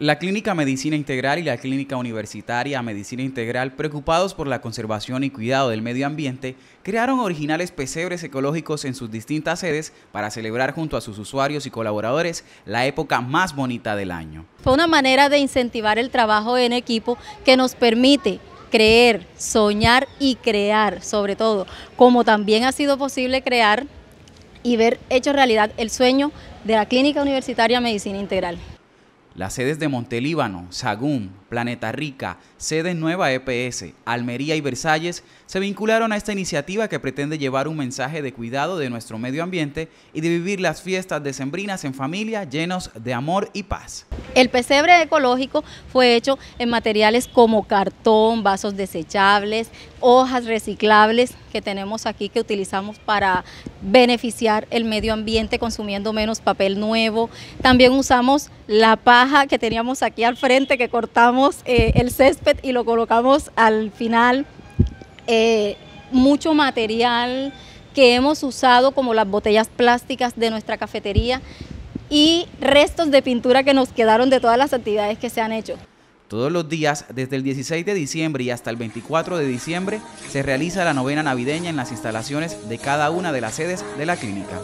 La Clínica Medicina Integral y la Clínica Universitaria Medicina Integral, preocupados por la conservación y cuidado del medio ambiente, crearon originales pesebres ecológicos en sus distintas sedes para celebrar junto a sus usuarios y colaboradores la época más bonita del año. Fue una manera de incentivar el trabajo en equipo que nos permite creer, soñar y crear, sobre todo, como también ha sido posible crear y ver hecho realidad el sueño de la Clínica Universitaria Medicina Integral. Las sedes de Montelíbano, Sagún, Planeta Rica, sede Nueva EPS, Almería y Versalles se vincularon a esta iniciativa que pretende llevar un mensaje de cuidado de nuestro medio ambiente y de vivir las fiestas decembrinas en familia llenos de amor y paz. El pesebre ecológico fue hecho en materiales como cartón, vasos desechables, hojas reciclables que tenemos aquí que utilizamos para beneficiar el medio ambiente consumiendo menos papel nuevo. También usamos la paja que teníamos aquí al frente que cortamos eh, el césped y lo colocamos al final. Eh, mucho material que hemos usado como las botellas plásticas de nuestra cafetería y restos de pintura que nos quedaron de todas las actividades que se han hecho. Todos los días, desde el 16 de diciembre y hasta el 24 de diciembre, se realiza la novena navideña en las instalaciones de cada una de las sedes de la clínica.